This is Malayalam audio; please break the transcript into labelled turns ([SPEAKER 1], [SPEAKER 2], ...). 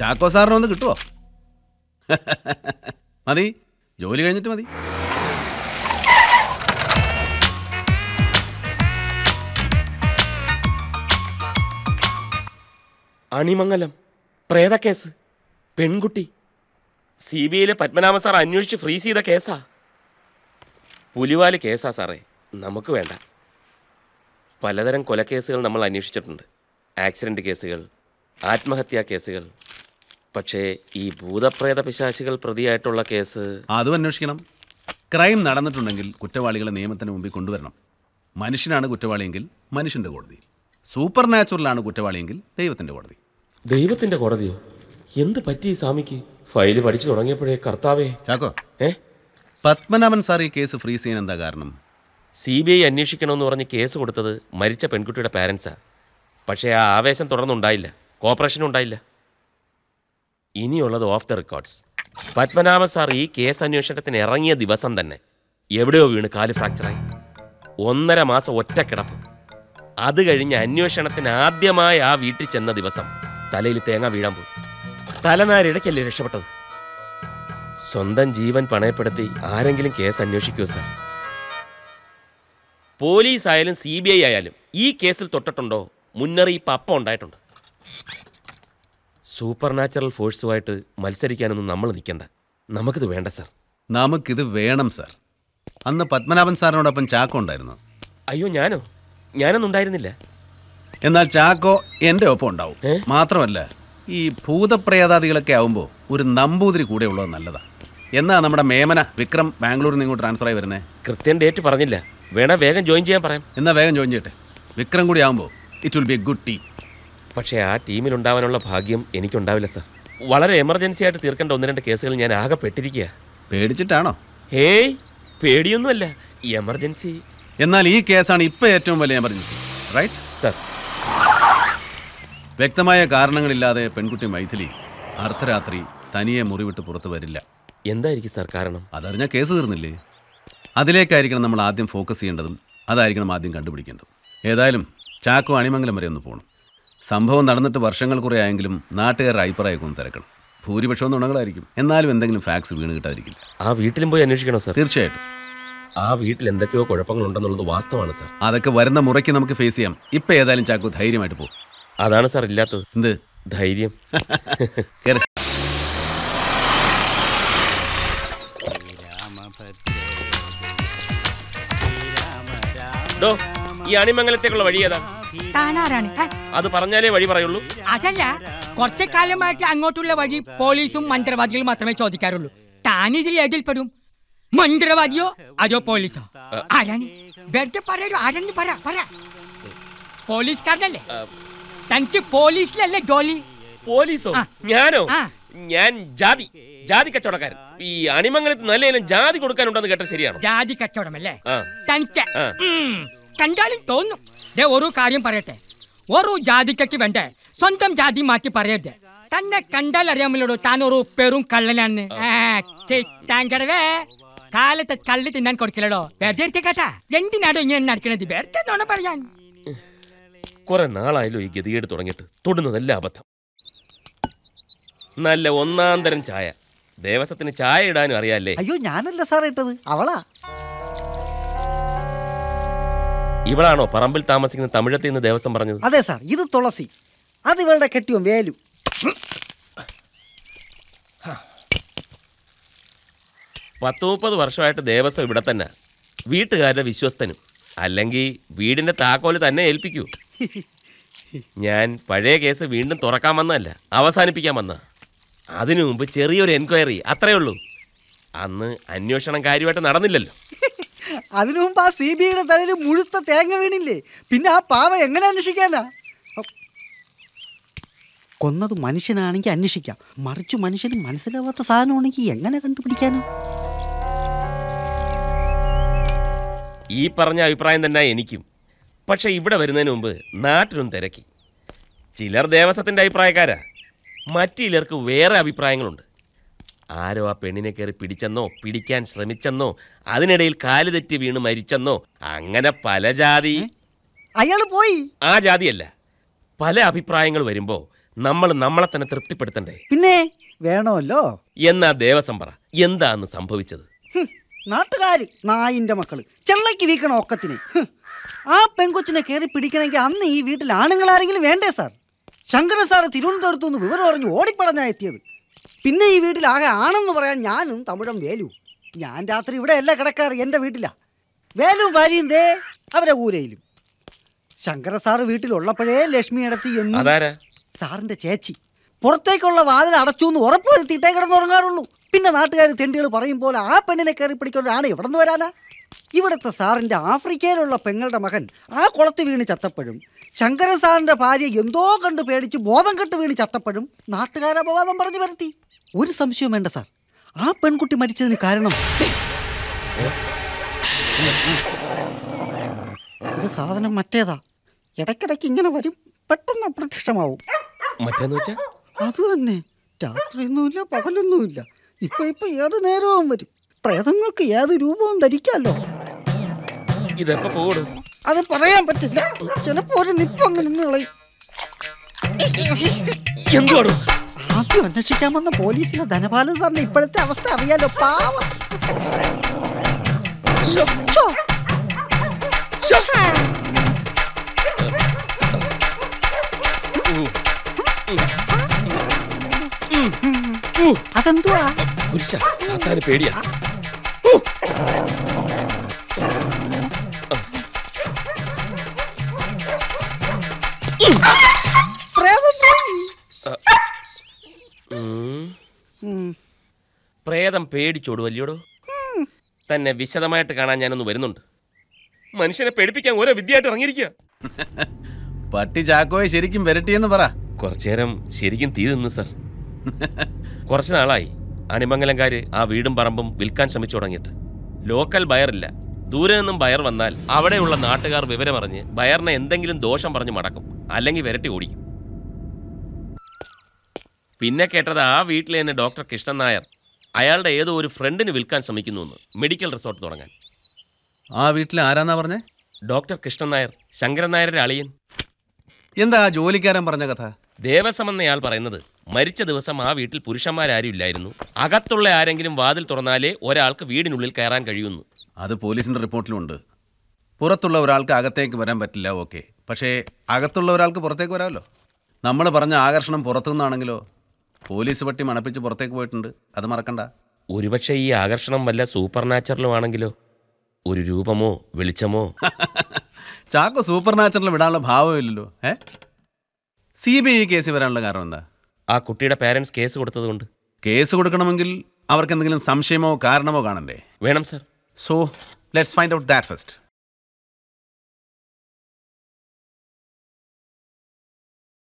[SPEAKER 1] ചാക്കോ സാറിന് ഒന്ന് കിട്ടുമോ മതി ജോലി കഴിഞ്ഞിട്ട് മതി
[SPEAKER 2] അണിമംഗലം പ്രേതക്കേസ് പെൺകുട്ടി സി ബി ഐയിലെ പത്മനാഭ സാർ അന്വേഷിച്ച് ഫ്രീസ് ചെയ്ത കേസാ പുലിവാല് കേസാ സാറേ നമുക്ക് വേണ്ട പലതരം കൊലക്കേസുകൾ നമ്മൾ അന്വേഷിച്ചിട്ടുണ്ട് ആക്സിഡൻറ്റ് കേസുകൾ ആത്മഹത്യാ കേസുകൾ പക്ഷേ ഈ ഭൂതപ്രേത പിശാശികൾ പ്രതിയായിട്ടുള്ള കേസ്
[SPEAKER 1] അതും അന്വേഷിക്കണം ക്രൈം നടന്നിട്ടുണ്ടെങ്കിൽ കുറ്റവാളികളെ നിയമത്തിന് മുമ്പിൽ കൊണ്ടുവരണം മനുഷ്യനാണ് കുറ്റവാളിയെങ്കിൽ മനുഷ്യന്റെ കോടതി സൂപ്പർ നാച്ചുറലാണ് കുറ്റവാളിയെങ്കിൽ ദൈവത്തിന്റെ കോടതി ദൈവത്തിന്റെ കോടതിയോ
[SPEAKER 2] എന്ത് പറ്റി സ്വാമിക്ക് ഫയല് പഠിച്ചു തുടങ്ങിയപ്പോഴേ കർത്താവേ ചാക്കോ ഏ പത്മനാഭൻ സാർ ഈ കേസ് ഫ്രീസ് ചെയ്യാൻ എന്താ കാരണം സി ബി ഐ അന്വേഷിക്കണമെന്ന് പറഞ്ഞ് കേസ് കൊടുത്തത് മരിച്ച പെൺകുട്ടിയുടെ പാരൻസാ പക്ഷേ ആ ആവേശം തുടർന്നുണ്ടായില്ല കോപ്പറേഷനും ഉണ്ടായില്ല ഇനിയുള്ളത് off the records Padmanabha sir ഈ കേസ് അന്വേഷണത്തിന് ഇറങ്ങിയ ദിവസം തന്നെ എവിടെയോ വീണ് കാല് ഫ്രാക്ചറായി ഒന്നര മാസം ഒറ്റ കിടപ്പ് അത് കഴിഞ്ഞ് അന്വേഷണത്തിന് ആദ്യമായി ആ വീട്ടിൽ ചെന്ന ദിവസം തലയിൽ തേങ്ങ വീഴാൻ പോയി തലനാരിടയ്ക്കല്ലേ രക്ഷപ്പെട്ടത് സ്വന്തം ജീവൻ പണയപ്പെടുത്തി ആരെങ്കിലും കേസ് അന്വേഷിക്കുമോ സാർ പോലീസ് ആയാലും സി ബി ഐ ആയാലും ഈ കേസിൽ തൊട്ടിട്ടുണ്ടോ മുന്നറിയിപ്പ് അപ്പം ഉണ്ടായിട്ടുണ്ട് സൂപ്പർ നാച്ചുറൽ ഫോഴ്സുമായിട്ട് മത്സരിക്കാനൊന്നും നമ്മൾ നിൽക്കണ്ട നമുക്കിത് വേണ്ട സാർ നമുക്കിത്
[SPEAKER 1] വേണം സാർ അന്ന് പത്മനാഭൻ സാറിനോടൊപ്പം ചാക്കോ ഉണ്ടായിരുന്നു അയ്യോ ഞാനോ ഞാനൊന്നും ഉണ്ടായിരുന്നില്ല എന്നാൽ ചാക്കോ എൻ്റെ ഒപ്പം ഉണ്ടാവും മാത്രമല്ല ഈ ഭൂതപ്രയാതാദികളൊക്കെ ആവുമ്പോൾ ഒരു നമ്പൂതിരി കൂടെ ഉള്ളത് നല്ലതാ എന്നാ നമ്മുടെ മേമന വിക്രം
[SPEAKER 2] ബാംഗ്ലൂരിൽ നിന്ന് ഇങ്ങോട്ട് ട്രാൻസ്ഫർ ആയി വരുന്നത് കൃത്യം ഡേറ്റ് പറഞ്ഞില്ല വേണ വേഗം ജോയിൻ ചെയ്യാൻ പറയാം എന്നാ വേഗം ജോയിൻ ചെയ്യട്ടെ വിക്രം കൂടി ആവുമ്പോൾ it will be a good team പക്ഷേ ആ ഉണ്ടാവാനുള്ള ഭാഗ്യം എനിക്കുണ്ടാവില്ല സർ വളരെ എമർജൻസി ആയിട്ട് തീർക്കേണ്ട ഒന്ന് രണ്ട് കേസുകൾ ഞാൻ ആകെ പെട്ടിരിക്കുക പേടിച്ചിട്ടാണോ ഹേയ് പേടിയൊന്നുമല്ല എമർജൻസി എന്നാൽ ഈ കേസാണ് ഇപ്പൊ ഏറ്റവും വലിയ എമർജൻസി
[SPEAKER 1] റൈറ്റ് സർ വ്യക്തമായ കാരണങ്ങളില്ലാതെ പെൺകുട്ടി മൈഥിലി അർദ്ധരാത്രി തനിയെ മുറിവിട്ട് പുറത്തു വരില്ല എന്തായിരിക്കും സർ കാരണം അതറിഞ്ഞ കേസ് തീർന്നില്ലേ അതിലേക്കായിരിക്കണം നമ്മൾ ആദ്യം ഫോക്കസ് ചെയ്യേണ്ടതും അതായിരിക്കണം ആദ്യം കണ്ടുപിടിക്കേണ്ടതും ഏതായാലും ചാക്കോ അണിമംഗലം വരെ ഒന്ന് പോകണം സംഭവം നടന്നിട്ട് വർഷങ്ങൾ കുറേ ആയെങ്കിലും നാട്ടുകാരുടെ അഭിപ്രായമൊക്കെ ഒന്ന് തിരക്കണം ഭൂരിപക്ഷം നുണകളായിരിക്കും എന്നാലും എന്തെങ്കിലും ഫാക്സ് വീണ് കിട്ടാതിരിക്കില്ല ആ വീട്ടിലും പോയി അന്വേഷിക്കണം സാർ തീർച്ചയായിട്ടും ആ വീട്ടിൽ എന്തൊക്കെയോ കുഴപ്പങ്ങളുണ്ടെന്നുള്ളത് വാസ്തവമാണ് സാർ അതൊക്കെ വരുന്ന മുറയ്ക്ക് നമുക്ക് ഫേസ് ചെയ്യാം ഇപ്പം ഏതായാലും ചാക്കു ധൈര്യമായിട്ട് പോകും അതാണ് സാർ ഇല്ലാത്തത് എന്ത് ധൈര്യം
[SPEAKER 2] ഈ അണിമംഗലത്തേക്കുള്ള വഴി ഏതാ താനാരാണ് അത് പറഞ്ഞാലേ വഴി പറയുള്ളൂ
[SPEAKER 3] അതല്ല കുറച്ചു കാലമായിട്ട് അങ്ങോട്ടുള്ള വഴി പോലീസും മന്ത്രവാദികളും മാത്രമേ ചോദിക്കാറുള്ളൂ താനിതിൽ ഏതിൽപ്പെടും മന്ത്രവാദിയോ അതോ പോലീസോ ആരാണ് വെറുതെ പറയൂ ആരാണ് പറ പറ പോലീസുകാരനല്ലേ തനിക്ക് പോലീസിലല്ലേ ജോലി പോലീസോ
[SPEAKER 2] ഞാനോ ഞാൻ ജാതി ജാതി കച്ചവടക്കാരൻ ഈ അണിമംഗലത്ത് നല്ല ജാതി കൊടുക്കാനുണ്ടെന്ന് കേട്ട ശരിയാണ്
[SPEAKER 3] ജാതി കച്ചവടമല്ലേ തനിക്ക് കണ്ടാലും തോന്നും ദേ ഒരു കാര്യം പറയട്ടെ ഒരു ജാതിക്കയ്ക്ക് വേണ്ടേ സ്വന്തം ജാതി മാറ്റി പറയരുത് തന്നെ കണ്ടാൽ അറിയാമല്ലോ താൻ ഒരു പേരും കള്ളനാണെന്ന് താങ്കടവേ കാലത്തെ തള്ളി തിന്നാൻ കൊടുക്കില്ലടോ വെറുതെ ഇരിക്കട്ടാ എന്തിനാടോ ഇങ്ങനെ നടക്കണത് വെറുതെ പറയാൻ
[SPEAKER 2] കുറെ നാളായല്ലോ ഈ ഗതികേട് തുടങ്ങിയിട്ട് തൊടുന്നതല്ല അബദ്ധം നല്ല തരം ചായ ദേവസ്വത്തിന് ചായ ഇടാനും അറിയാല്ലേ അയ്യോ ഞാനല്ല സാറേ ഇട്ടത് അവളാ ഇവളാണോ പറമ്പിൽ താമസിക്കുന്ന തമിഴത്തിൽ നിന്ന് ദേവസ്വം പറഞ്ഞത് അതെ
[SPEAKER 3] സാർ ഇത് തുളസി അത് ഇവളുടെ കെട്ടിയും വേലു
[SPEAKER 2] പത്ത് മുപ്പത് വർഷമായിട്ട് ദേവസ്വം ഇവിടെ തന്നെ വീട്ടുകാരുടെ വിശ്വസ്തനും അല്ലെങ്കിൽ വീടിന്റെ താക്കോല് തന്നെ ഏൽപ്പിക്കൂ ഞാൻ പഴയ കേസ് വീണ്ടും തുറക്കാൻ വന്നതല്ല അവസാനിപ്പിക്കാൻ വന്ന അതിനു മുമ്പ് ചെറിയൊരു എൻക്വയറി അത്രയേ ഉള്ളൂ അന്ന് അന്വേഷണം കാര്യമായിട്ട് നടന്നില്ലല്ലോ
[SPEAKER 3] അതിനു മുമ്പ് ആ സി ബി ഐയുടെ തലയിൽ മുഴുത്ത തേങ്ങ വീണില്ലേ പിന്നെ ആ പാവ എങ്ങനെ അന്വേഷിക്കാനാ കൊന്നത് മനുഷ്യനാണെങ്കിൽ അന്വേഷിക്കാം മറിച്ച് മനുഷ്യന് മനസ്സിലാവാത്ത സാധനമാണെങ്കിൽ എങ്ങനെ കണ്ടുപിടിക്കാനാ
[SPEAKER 2] ഈ പറഞ്ഞ അഭിപ്രായം തന്നെ എനിക്കും പക്ഷേ ഇവിടെ വരുന്നതിന് മുമ്പ് നാട്ടിലും തിരക്കി ചിലർ ദേവസ്വത്തിൻ്റെ അഭിപ്രായക്കാരാ മറ്റു ചിലർക്ക് വേറെ അഭിപ്രായങ്ങളുണ്ട് ആരോ ആ പെണ്ണിനെ കയറി പിടിച്ചെന്നോ പിടിക്കാൻ ശ്രമിച്ചെന്നോ അതിനിടയിൽ കാല് തെറ്റി വീണ് മരിച്ചെന്നോ അങ്ങനെ പല ജാതി അയാൾ പോയി ആ ജാതിയല്ല പല അഭിപ്രായങ്ങൾ വരുമ്പോ നമ്മൾ നമ്മളെ തന്നെ തൃപ്തിപ്പെടുത്തണ്ടേ പിന്നെ വേണമല്ലോ എന്നാ ദേവസം പറ എന്താന്ന് സംഭവിച്ചത്
[SPEAKER 3] നാട്ടുകാര് നായിന്റെ മക്കള് ചെള്ളയ്ക്ക് വീക്കണ ഒക്കത്തിന് ആ പെങ്കൊച്ചിനെ കയറി പിടിക്കണമെങ്കിൽ അന്ന് ഈ വീട്ടിൽ ആണുങ്ങൾ ആരെങ്കിലും വേണ്ടേ സാർ ശങ്കര സാർ തിരുവനന്തപുരത്തു നിന്ന് വിവരം അറിഞ്ഞ് ഓടിപ്പടഞ്ഞാ എത്തിയത് പിന്നെ ഈ വീട്ടിലാകെ ആണെന്ന് പറയാൻ ഞാനും തമിഴം വേലു ഞാൻ രാത്രി ഇവിടെ അല്ല കിടക്കാറ് എൻ്റെ വീട്ടിലാ വേലു ഭാര്യയും ദേ അവരെ ഊരയിലും ശങ്കര സാറ് വീട്ടിലുള്ളപ്പോഴേ ലക്ഷ്മി ഇടത്തി എന്ന് സാറിന്റെ ചേച്ചി പുറത്തേക്കുള്ള വാതിൽ അടച്ചു എന്ന് ഉറപ്പുവരുത്തിയിട്ടേ കിടന്നുറങ്ങാറുള്ളൂ പിന്നെ നാട്ടുകാർ തെണ്ടികൾ പറയും പോലെ ആ പെണ്ണിനെ കയറി പിടിക്കൊരാണ് ഇവിടെ നിന്ന് വരാനാ ഇവിടുത്തെ സാറിൻ്റെ ആഫ്രിക്കയിലുള്ള പെങ്ങളുടെ മകൻ ആ കുളത്ത് വീണ് ചത്തപ്പോഴും ശങ്കരൻ സാറിൻ്റെ ഭാര്യ എന്തോ കണ്ട് പേടിച്ച് ബോധം കെട്ട് വീണ് ചത്തപ്പോഴും നാട്ടുകാരപവാദം പറഞ്ഞു വരുത്തി ഒരു സംശയവും വേണ്ട സാർ ആ പെൺകുട്ടി മരിച്ചതിന് കാരണം ഒരു സാധനം മറ്റേതാ ഇടയ്ക്കിടയ്ക്ക് ഇങ്ങനെ വരും പെട്ടെന്ന് അപ്രത്യക്ഷമാവും മറ്റേന്ന് അത് തന്നെ രാത്രിയൊന്നുമില്ല പകലൊന്നുമില്ല ഇപ്പൊ ഇപ്പൊ ഏത് നേരവും വരും പ്രേതങ്ങൾക്ക് ഏത് രൂപവും ധരിക്കാലോ അത് പറയാൻ പറ്റില്ല ചിലപ്പോ ഒരു നിപ്പങ്ങ് നിന്നുകളയും എന്തോടും സത്യം അന്വേഷിക്കാൻ വന്ന പോലീസിലെ ധനപാലൻ സാറിന് ഇപ്പോഴത്തെ അവസ്ഥ അറിയാലോ പാവം അതെന്തുവാ കുരിശ
[SPEAKER 2] സാത്താന് പേടിയാ Ah! ഭേദം പേടിച്ചോടു വല്യോടോ തന്നെ വിശദമായിട്ട് കാണാൻ ഞാനൊന്ന് വരുന്നുണ്ട് മനുഷ്യനെ പേടിപ്പിക്കാൻ ഓരോ വിദ്യയായിട്ട് ഇറങ്ങിയിരിക്കുക പട്ടി ചാക്കോയെ ശരിക്കും വരട്ടിയെന്ന് പറ കുറച്ചേരം ശരിക്കും തീ തിന്നു സർ കുറച്ച് നാളായി അണിമംഗലംകാര് ആ വീടും പറമ്പും വിൽക്കാൻ ശ്രമിച്ചു തുടങ്ങിയിട്ട് ലോക്കൽ ബയറില്ല ദൂരെ നിന്നും ബയർ വന്നാൽ അവിടെയുള്ള നാട്ടുകാർ വിവരമറിഞ്ഞ് ബയറിനെ എന്തെങ്കിലും ദോഷം പറഞ്ഞ് മടക്കും അല്ലെങ്കിൽ വരട്ടി ഓടിക്കും പിന്നെ കേട്ടത് ആ വീട്ടിലെ തന്നെ ഡോക്ടർ കൃഷ്ണൻ നായർ അയാളുടെ ഏതോ ഒരു ഫ്രണ്ടിന് വിൽക്കാൻ ശ്രമിക്കുന്നുവെന്ന് മെഡിക്കൽ റിസോർട്ട് തുടങ്ങാൻ ആ വീട്ടിൽ ആരാന്നാ പറഞ്ഞേ ഡോക്ടർ കൃഷ്ണൻ നായർ ശങ്കരൻ നായരുടെ അളിയൻ എന്താ ആ ജോലിക്കാരൻ പറഞ്ഞ കഥ ദേവസം എന്നയാൾ പറയുന്നത് മരിച്ച ദിവസം ആ വീട്ടിൽ പുരുഷന്മാരാരും ഇല്ലായിരുന്നു അകത്തുള്ള ആരെങ്കിലും വാതിൽ തുറന്നാലേ ഒരാൾക്ക് വീടിനുള്ളിൽ കയറാൻ കഴിയുന്നു
[SPEAKER 1] അത് പോലീസിന്റെ റിപ്പോർട്ടിലുണ്ട് പുറത്തുള്ള ഒരാൾക്ക് അകത്തേക്ക് വരാൻ പറ്റില്ല ഓക്കെ പക്ഷേ അകത്തുള്ള ഒരാൾക്ക് പുറത്തേക്ക് വരാമല്ലോ നമ്മൾ പറഞ്ഞ ആകർഷണം പുറത്തുനിന്നാണെങ്കിലോ
[SPEAKER 2] പോലീസ് പട്ടി മണപ്പിച്ച് പുറത്തേക്ക് പോയിട്ടുണ്ട് അത് മറക്കണ്ട ഒരുപക്ഷെ ഈ ആകർഷണം വല്ല സൂപ്പർ നാച്ചുറലും ആണെങ്കിലോ ഒരു രൂപമോ വെളിച്ചമോ ചാക്കോ സൂപ്പർ നാച്ചുറൽ
[SPEAKER 1] വിടാനുള്ള ഭാവമില്ലല്ലോ A C B I case വരാനുള്ള കാരണം എന്താ ആ കുട്ടിയുടെ പാരൻസ് കേസ് കൊടുത്തതുകൊണ്ട് കേസ് കൊടുക്കണമെങ്കിൽ അവർക്ക് എന്തെങ്കിലും സംശയമോ കാരണമോ കാണണ്ടേ വേണം sir so let's find out that first